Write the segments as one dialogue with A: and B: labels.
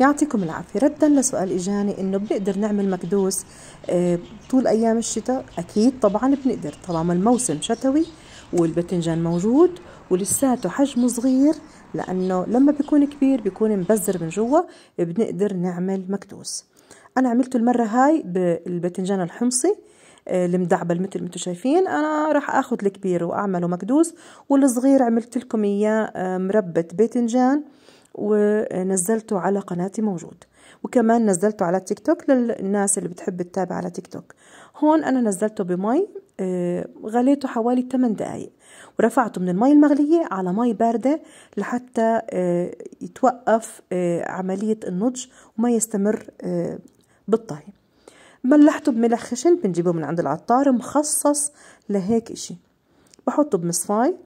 A: يعطيكم العافية ردا لسؤال إجاني إنه بنقدر نعمل مكدوس آه، طول أيام الشتاء أكيد طبعا بنقدر طالما الموسم شتوي والباذنجان موجود ولساته حجمه صغير لأنه لما بيكون كبير بيكون مبزر من جوا بنقدر نعمل مكدوس أنا عملته المرة هاي بالباذنجان الحمصي آه، المدعبل مثل ما انتم شايفين انا راح اخذ الكبير واعمله مكدوس والصغير عملت لكم اياه آه، مربة باذنجان ونزلته على قناتي موجود وكمان نزلته على تيك توك للناس اللي بتحب تتابع على تيك توك هون أنا نزلته بمي آه، غليته حوالي 8 دقايق ورفعته من المي المغلية على مي باردة لحتى آه، يتوقف آه، عملية النضج وما يستمر بالطهي ملحته بملح خشن بنجيبه من عند العطار مخصص لهيك اشي بحطه بمصفاي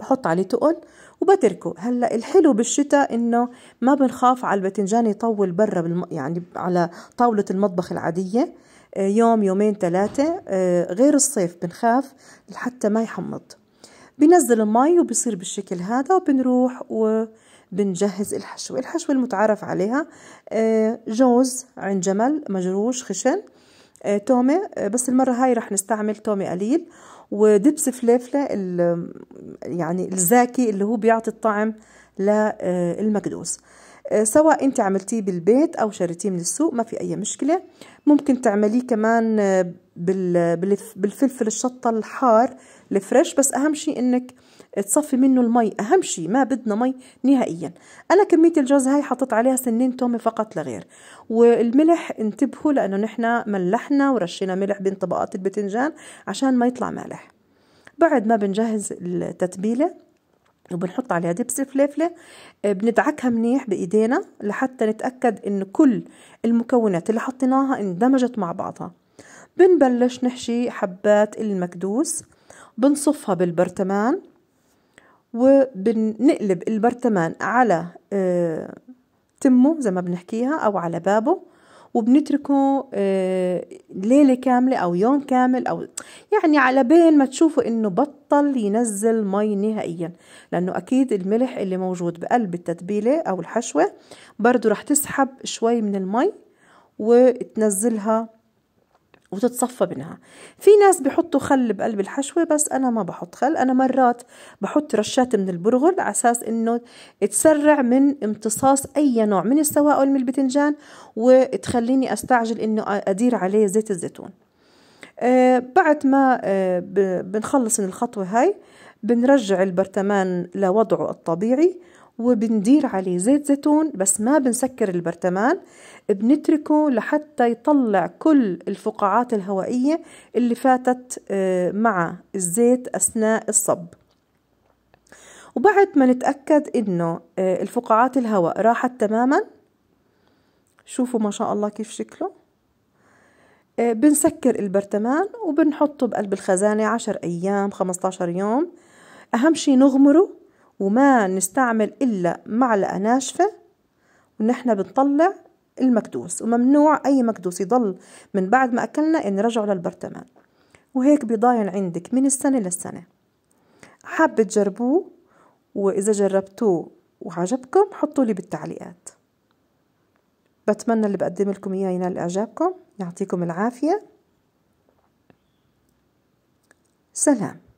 A: بحط عليه تقل وبتركه هلا الحلو بالشتاء انه ما بنخاف على الباذنجان يطول برا بالم... يعني على طاوله المطبخ العاديه آه، يوم يومين ثلاثه آه، غير الصيف بنخاف لحتى ما يحمض بنزل المي وبصير بالشكل هذا وبنروح وبنجهز الحشوة الحشوة المتعارف عليها آه، جوز عن جمل مجروش خشن آه، تومة آه، بس المرة هاي رح نستعمل تومة قليل ودبس فليفلة يعني الزاكي اللي هو بيعطي الطعم للمكدوس آه، سواء انت عملتيه بالبيت او شريتيه من السوق ما في اي مشكله ممكن تعمليه كمان آه، بالفلفل الشطه الحار الفريش بس اهم شيء انك تصفي منه المي اهم شيء ما بدنا مي نهائيا انا كميه الجوز هاي حطيت عليها سنين تومه فقط لا غير والملح انتبهوا لانه نحن ملحنا ورشينا ملح بين طبقات البتنجان عشان ما يطلع مالح بعد ما بنجهز التتبيله وبنحط عليها دبس الفليفله آه، بندعكها منيح بايدينا لحتى نتاكد ان كل المكونات اللي حطيناها اندمجت مع بعضها بنبلش نحشي حبات المكدوس بنصفها بالبرتمان وبنقلب البرطمان على آه، تمه زي ما بنحكيها او على بابه وبنتركه آه، ليلة كاملة أو يوم كامل أو يعني على بين ما تشوفوا إنه بطل ينزل مي نهائيا لأنه أكيد الملح اللي موجود بقلب التتبيلة أو الحشوة برضو رح تسحب شوي من المي وتنزلها وتتصفى منها في ناس بحطوا خل بقلب الحشوة بس أنا ما بحط خل أنا مرات بحط رشات من البرغل على أساس أنه تسرع من امتصاص أي نوع من السوائل من البتنجان وتخليني أستعجل أنه أدير عليه زيت الزيتون آه بعد ما آه بنخلص من الخطوة هاي بنرجع البرطمان لوضعه الطبيعي وبندير عليه زيت زيتون بس ما بنسكر البرطمان بنتركه لحتى يطلع كل الفقاعات الهوائية اللي فاتت آه، مع الزيت أثناء الصب وبعد ما نتأكد إنه آه، الفقاعات الهواء راحت تماما شوفوا ما شاء الله كيف شكله آه، بنسكر البرطمان وبنحطه بقلب الخزانة عشر أيام خمستاشر يوم أهم شي نغمره وما نستعمل إلا معلقة ناشفة ونحن بنطلع المكدوس وممنوع أي مكدوس يضل من بعد ما أكلنا نرجعه للبرطمان وهيك بضاين عندك من السنة للسنة حابة تجربوه وإذا جربتوه وعجبكم حطوا لي بالتعليقات بتمنى اللي بقدم لكم إياه ينال إعجابكم يعطيكم العافية سلام